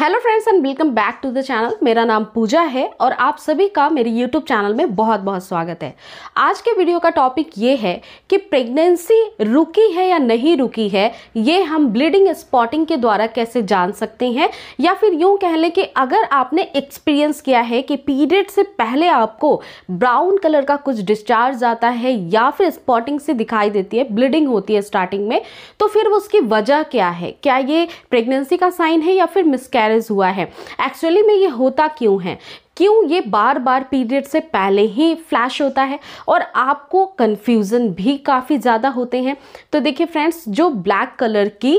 hello friends and welcome back to the channel मेरा नाम पूजा है और आप सभी का मेरे यूट्यूब चैनल में बहुत बहुत स्वागत है आज के वीडियो का टॉपिक ये है कि प्रेगनेंसी रुकी है या नहीं रुकी है ये हम ब्लीडिंग स्पॉटिंग के द्वारा कैसे जान सकते हैं या फिर यूँ कह लें कि अगर आपने एक्सपीरियंस किया है कि पीरियड से पहले आपको ब्राउन कलर का कुछ डिस्चार्ज आता है या फिर स्पॉटिंग से दिखाई देती है ब्लीडिंग होती है स्टार्टिंग में तो फिर उसकी वजह क्या है क्या ये प्रेगनेंसी का साइन है या फिर मिसकैर मैरिज हुआ है एक्चुअली में ये होता क्यों है क्यों ये बार बार पीरियड से पहले ही फ्लैश होता है और आपको कन्फ्यूज़न भी काफ़ी ज़्यादा होते हैं तो देखिए फ्रेंड्स जो ब्लैक कलर की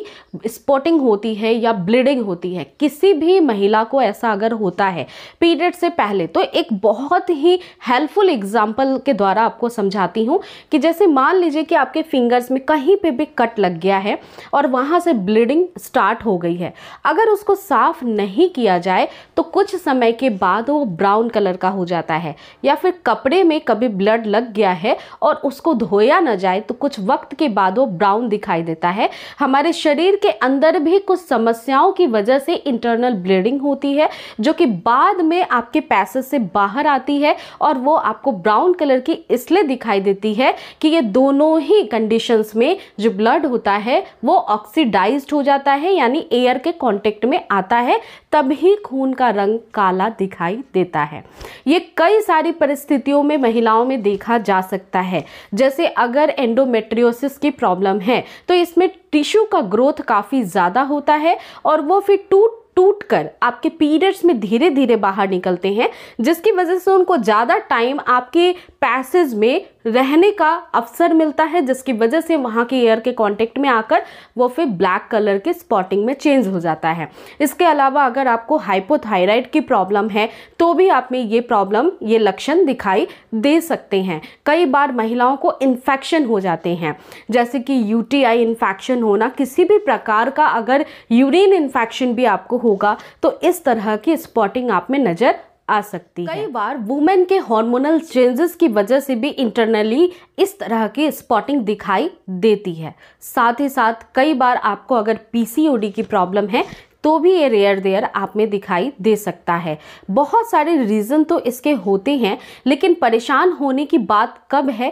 स्पॉटिंग होती है या ब्लीडिंग होती है किसी भी महिला को ऐसा अगर होता है पीरियड से पहले तो एक बहुत ही हेल्पफुल एग्जाम्पल के द्वारा आपको समझाती हूँ कि जैसे मान लीजिए कि आपके फिंगर्स में कहीं पर भी कट लग गया है और वहाँ से ब्लीडिंग स्टार्ट हो गई है अगर उसको साफ नहीं किया जाए तो कुछ समय के बाद वो ब्राउन कलर का हो जाता है या फिर कपड़े में कभी ब्लड लग गया है और उसको धोया ना जाए तो कुछ वक्त के बाद वो ब्राउन दिखाई देता है हमारे शरीर के अंदर भी कुछ समस्याओं की वजह से इंटरनल ब्लीडिंग होती है जो कि बाद में आपके पैसे से बाहर आती है और वो आपको ब्राउन कलर की इसलिए दिखाई देती है कि ये दोनों ही कंडीशंस में जो ब्लड होता है वो ऑक्सीडाइज हो जाता है यानी एयर के कॉन्टेक्ट में आता है तभी खून का रंग काला दिखाई दे देता है ये कई सारी परिस्थितियों में महिलाओं में देखा जा सकता है जैसे अगर एंडोमेट्रियोसिस की प्रॉब्लम है तो इसमें टिश्यू का ग्रोथ काफ़ी ज़्यादा होता है और वो फिर टूट टूटकर आपके पीरियड्स में धीरे धीरे बाहर निकलते हैं जिसकी वजह से उनको ज़्यादा टाइम आपके पैसेज में रहने का अवसर मिलता है जिसकी वजह से वहाँ के एयर के कांटेक्ट में आकर वो फिर ब्लैक कलर के स्पॉटिंग में चेंज हो जाता है इसके अलावा अगर आपको हाइपोथायराइड की प्रॉब्लम है तो भी आप में ये प्रॉब्लम ये लक्षण दिखाई दे सकते हैं कई बार महिलाओं को इन्फेक्शन हो जाते हैं जैसे कि यू इन्फेक्शन होना किसी भी प्रकार का अगर यूरिन इन्फेक्शन भी आपको हो होगा तो इस तरह की स्पॉटिंग आप में नज़र आ सकती कई है कई बार वुमेन के हार्मोनल चेंजेस की वजह से भी इंटरनली इस तरह की स्पॉटिंग दिखाई देती है साथ ही साथ कई बार आपको अगर पीसीओडी की प्रॉब्लम है तो भी ये रेयर देयर आप में दिखाई दे सकता है बहुत सारे रीज़न तो इसके होते हैं लेकिन परेशान होने की बात कब है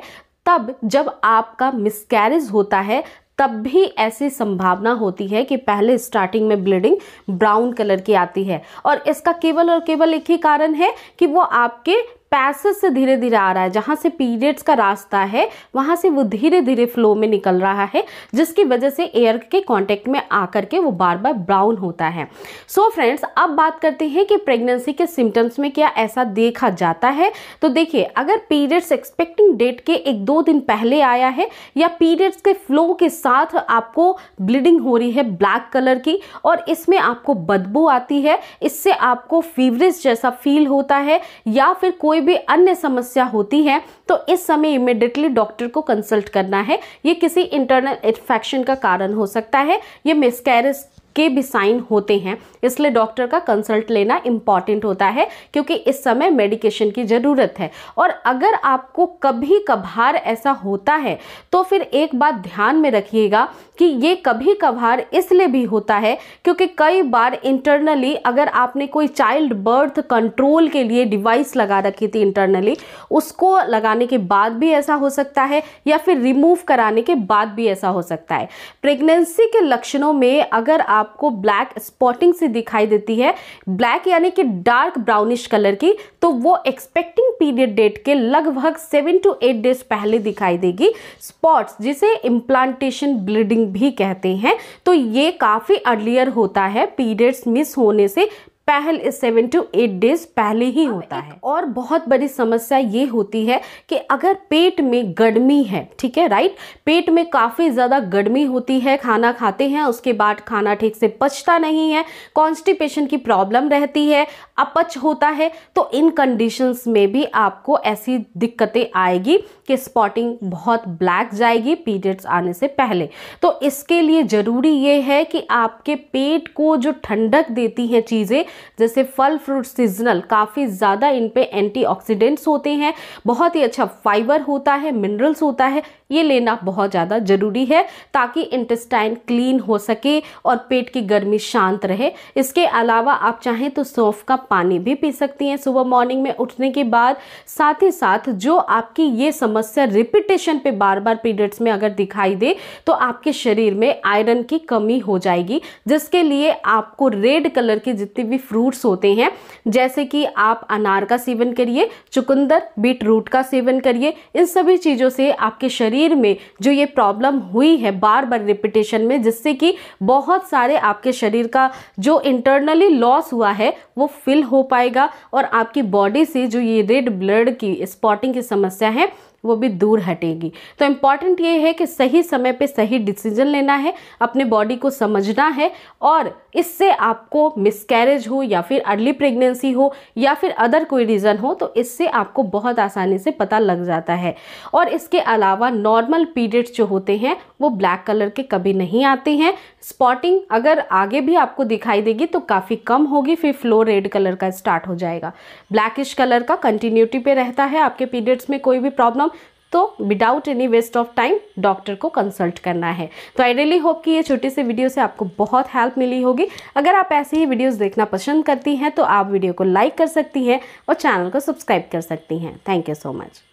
तब जब आपका मिसकैरेज होता है तब भी ऐसी संभावना होती है कि पहले स्टार्टिंग में ब्लीडिंग ब्राउन कलर की आती है और इसका केवल और केवल एक ही कारण है कि वो आपके पैसेज से धीरे धीरे आ रहा है जहाँ से पीरियड्स का रास्ता है वहाँ से वो धीरे धीरे फ्लो में निकल रहा है जिसकी वजह से एयर के कांटेक्ट में आकर के वो बार बार ब्राउन होता है सो so फ्रेंड्स अब बात करते हैं कि प्रेगनेंसी के सिम्टम्स में क्या ऐसा देखा जाता है तो देखिए अगर पीरियड्स एक्सपेक्टिंग डेट के एक दो दिन पहले आया है या पीरियड्स के फ्लो के साथ आपको ब्लीडिंग हो रही है ब्लैक कलर की और इसमें आपको बदबू आती है इससे आपको फीवरेज जैसा फील होता है या फिर कोई कोई भी अन्य समस्या होती है तो इस समय इमिडिएटली डॉक्टर को कंसल्ट करना है ये किसी इंटरनल इन्फेक्शन का कारण हो सकता है ये मिसकैरेज के भी साइन होते हैं इसलिए डॉक्टर का कंसल्ट लेना इम्पॉर्टेंट होता है क्योंकि इस समय मेडिकेशन की ज़रूरत है और अगर आपको कभी कभार ऐसा होता है तो फिर एक बात ध्यान में रखिएगा कि ये कभी कभार इसलिए भी होता है क्योंकि कई बार इंटरनली अगर आपने कोई चाइल्ड बर्थ कंट्रोल के लिए डिवाइस लगा रखी थी इंटरनली उसको लगाने के बाद भी ऐसा हो सकता है या फिर रिमूव कराने के बाद भी ऐसा हो सकता है प्रेगनेंसी के लक्षणों में अगर आप आपको ब्लैक स्पॉटिंग सी दिखाई देती है ब्लैक यानी कि डार्क ब्राउनिश कलर की तो वो एक्सपेक्टिंग पीरियड डेट के लगभग सेवन टू एट डेज पहले दिखाई देगी स्पॉट्स जिसे इम्प्लांटेशन ब्लीडिंग भी कहते हैं तो ये काफ़ी अर्लियर होता है पीरियड्स मिस होने से पहल सेवन टू एट डेज पहले ही हाँ, होता है और बहुत बड़ी समस्या ये होती है कि अगर पेट में गर्मी है ठीक है राइट पेट में काफ़ी ज़्यादा गर्मी होती है खाना खाते हैं उसके बाद खाना ठीक से पचता नहीं है कॉन्स्टिपेशन की प्रॉब्लम रहती है अपच होता है तो इन कंडीशंस में भी आपको ऐसी दिक्कतें आएगी कि स्पॉटिंग बहुत ब्लैक जाएगी पीरियड्स आने से पहले तो इसके लिए ज़रूरी ये है कि आपके पेट को जो ठंडक देती हैं चीज़ें जैसे फल फ्रूट सीजनल काफ़ी ज़्यादा इन पर एंटीऑक्सीडेंट्स होते हैं बहुत ही अच्छा फाइबर होता है मिनरल्स होता है ये लेना बहुत ज़्यादा ज़रूरी है ताकि इंटेस्टाइन क्लीन हो सके और पेट की गर्मी शांत रहे इसके अलावा आप चाहें तो सौंफ का पानी भी पी सकती हैं सुबह मॉर्निंग में उठने के बाद साथ ही साथ जो आपकी ये समस्या रिपीटेशन पे बार बार पीरियड्स में अगर दिखाई दे तो आपके शरीर में आयरन की कमी हो जाएगी जिसके लिए आपको रेड कलर के जितने भी फ्रूट्स होते हैं जैसे कि आप अनार का सेवन करिए चुकंदर बीट रूट का सेवन करिए इन सभी चीज़ों से आपके शरीर में जो ये प्रॉब्लम हुई है बार बार रिपीटेशन में जिससे कि बहुत सारे आपके शरीर का जो इंटरनली लॉस हुआ है वो फिल हील हो पाएगा और आपकी बॉडी से जो ये रेड ब्लड की स्पॉटिंग की समस्या है वो भी दूर हटेगी तो इम्पॉर्टेंट ये है कि सही समय पे सही डिसीजन लेना है अपने बॉडी को समझना है और इससे आपको मिसकैरेज हो या फिर अर्ली प्रेगनेंसी हो या फिर अदर कोई रीज़न हो तो इससे आपको बहुत आसानी से पता लग जाता है और इसके अलावा नॉर्मल पीरियड्स जो होते हैं वो ब्लैक कलर के कभी नहीं आते हैं स्पॉटिंग अगर आगे भी आपको दिखाई देगी तो काफ़ी कम होगी फिर फ्लो रेड कलर का स्टार्ट हो जाएगा ब्लैकिश कलर का कंटिन्यूटी पे रहता है आपके पीरियड्स में कोई भी प्रॉब्लम तो without any waste of time doctor को कंसल्ट करना है तो आई रियली होप कि ये छोटी सी वीडियो से आपको बहुत हेल्प मिली होगी अगर आप ऐसी ही वीडियोस देखना पसंद करती हैं तो आप वीडियो को लाइक कर सकती हैं और चैनल को सब्सक्राइब कर सकती हैं थैंक यू सो मच